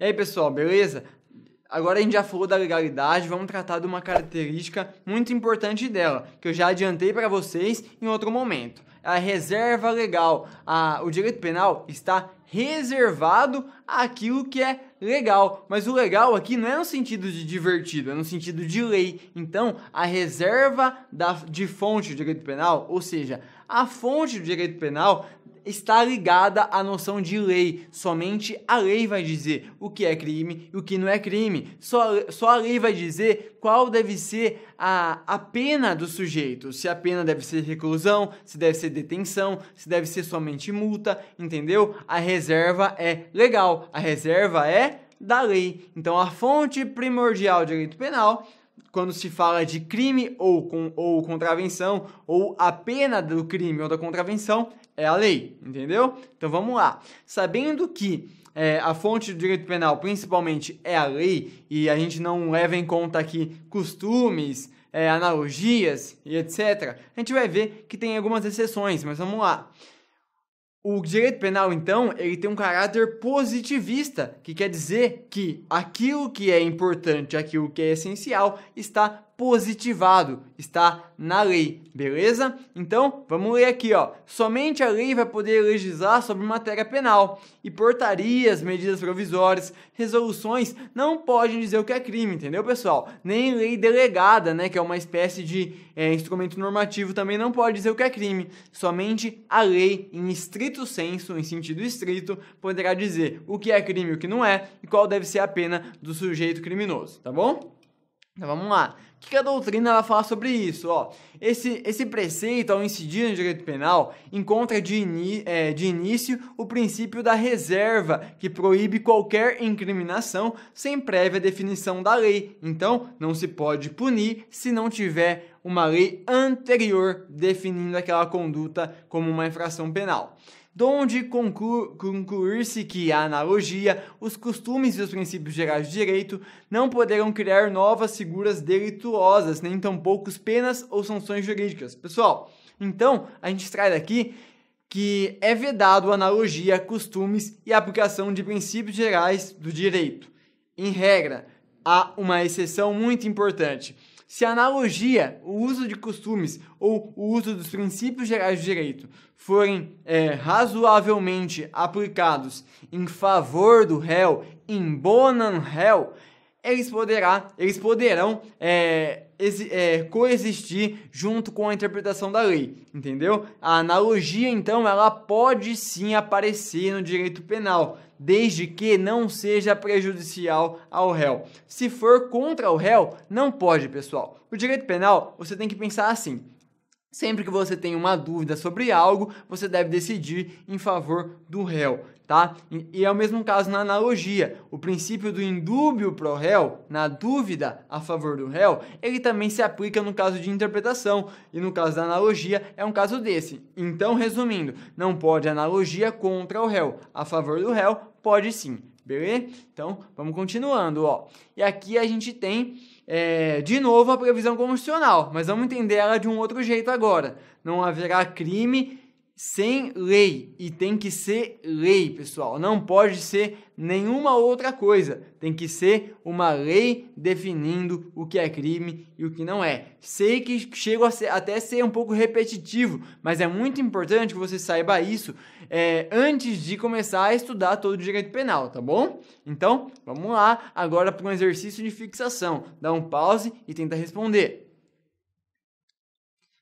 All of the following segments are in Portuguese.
E aí, pessoal, beleza? Agora a gente já falou da legalidade, vamos tratar de uma característica muito importante dela, que eu já adiantei para vocês em outro momento. A reserva legal. A, o direito penal está reservado àquilo que é legal. Mas o legal aqui não é no sentido de divertido, é no sentido de lei. Então, a reserva da, de fonte do direito penal, ou seja, a fonte do direito penal está ligada à noção de lei. Somente a lei vai dizer o que é crime e o que não é crime. Só, só a lei vai dizer qual deve ser a, a pena do sujeito. Se a pena deve ser reclusão, se deve ser detenção, se deve ser somente multa, entendeu? A reserva é legal, a reserva é da lei. Então a fonte primordial de direito penal quando se fala de crime ou, com, ou contravenção, ou a pena do crime ou da contravenção, é a lei, entendeu? Então vamos lá. Sabendo que é, a fonte do direito penal principalmente é a lei, e a gente não leva em conta aqui costumes, é, analogias e etc., a gente vai ver que tem algumas exceções, mas vamos lá. O direito penal, então, ele tem um caráter positivista, que quer dizer que aquilo que é importante, aquilo que é essencial, está positivado, está na lei, beleza? Então, vamos ler aqui, ó. Somente a lei vai poder legislar sobre matéria penal e portarias, medidas provisórias, resoluções não podem dizer o que é crime, entendeu, pessoal? Nem lei delegada, né, que é uma espécie de é, instrumento normativo, também não pode dizer o que é crime. Somente a lei, em estrito senso, em sentido estrito, poderá dizer o que é crime e o que não é e qual deve ser a pena do sujeito criminoso, tá bom? Então vamos lá. O que a doutrina ela fala sobre isso? Ó, esse, esse preceito, ao incidir no direito penal, encontra de, ini, é, de início o princípio da reserva, que proíbe qualquer incriminação sem prévia definição da lei. Então, não se pode punir se não tiver uma lei anterior definindo aquela conduta como uma infração penal donde concluir-se que a analogia, os costumes e os princípios gerais de direito não poderão criar novas figuras delituosas, nem tampouco penas ou sanções jurídicas. Pessoal, então a gente extrai daqui que é vedado analogia, costumes e aplicação de princípios gerais do direito. Em regra, há uma exceção muito importante se a analogia, o uso de costumes ou o uso dos princípios gerais de direito forem é, razoavelmente aplicados em favor do réu, em bonan réu, eles, poderá, eles poderão é, é, coexistir junto com a interpretação da lei, entendeu? A analogia, então, ela pode sim aparecer no direito penal, desde que não seja prejudicial ao réu. Se for contra o réu, não pode, pessoal. O direito penal, você tem que pensar assim: Sempre que você tem uma dúvida sobre algo, você deve decidir em favor do réu, tá? E é o mesmo caso na analogia. O princípio do indúbio pro réu, na dúvida a favor do réu, ele também se aplica no caso de interpretação. E no caso da analogia, é um caso desse. Então, resumindo, não pode analogia contra o réu. A favor do réu, pode sim beleza? Então, vamos continuando, ó. E aqui a gente tem, é, de novo, a previsão constitucional, mas vamos entender ela de um outro jeito agora. Não haverá crime sem lei e tem que ser lei, pessoal. Não pode ser nenhuma outra coisa. Tem que ser uma lei definindo o que é crime e o que não é. Sei que chego ser, até ser um pouco repetitivo, mas é muito importante que você saiba isso é, antes de começar a estudar todo o direito penal, tá bom? Então, vamos lá agora para um exercício de fixação. Dá um pause e tenta responder.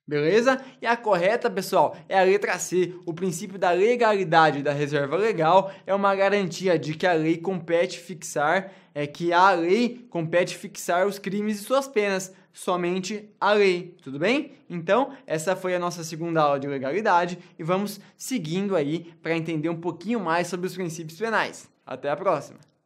Beleza? E a correta, pessoal, é a letra C. O princípio da legalidade da reserva legal é uma garantia de que a lei compete fixar, é que a lei compete fixar os crimes e suas penas, somente a lei, tudo bem? Então, essa foi a nossa segunda aula de legalidade e vamos seguindo aí para entender um pouquinho mais sobre os princípios penais. Até a próxima.